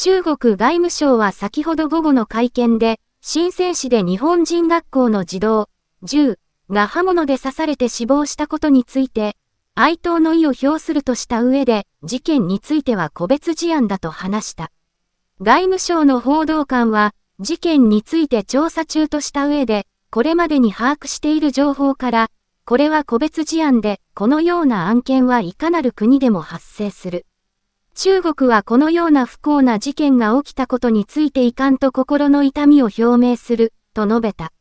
中国外務省は先ほど午後の会見で、新セ市で日本人学校の児童、10が刃物で刺されて死亡したことについて、哀悼の意を表するとした上で、事件については個別事案だと話した。外務省の報道官は、事件について調査中とした上で、これまでに把握している情報から、これは個別事案で、このような案件はいかなる国でも発生する。中国はこのような不幸な事件が起きたことについて遺憾と心の痛みを表明する、と述べた。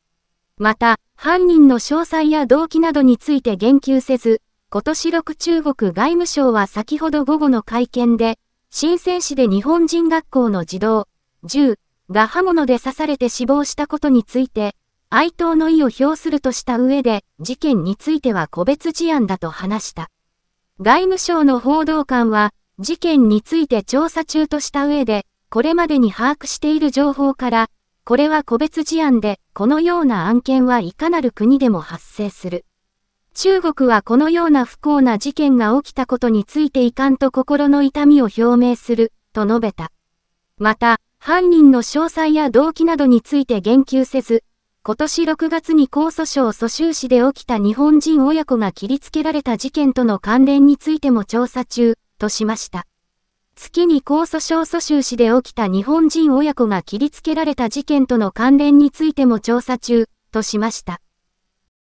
また、犯人の詳細や動機などについて言及せず、今年6中国外務省は先ほど午後の会見で、新鮮市で日本人学校の児童、10が刃物で刺されて死亡したことについて、哀悼の意を表するとした上で、事件については個別事案だと話した。外務省の報道官は、事件について調査中とした上で、これまでに把握している情報から、これは個別事案で、このような案件はいかなる国でも発生する。中国はこのような不幸な事件が起きたことについて遺憾と心の痛みを表明する、と述べた。また、犯人の詳細や動機などについて言及せず、今年6月に江蘇省蘇州市で起きた日本人親子が切りつけられた事件との関連についても調査中、としました。月に控訴訟訴訟市で起きた日本人親子が切りつけられた事件との関連についても調査中、としました。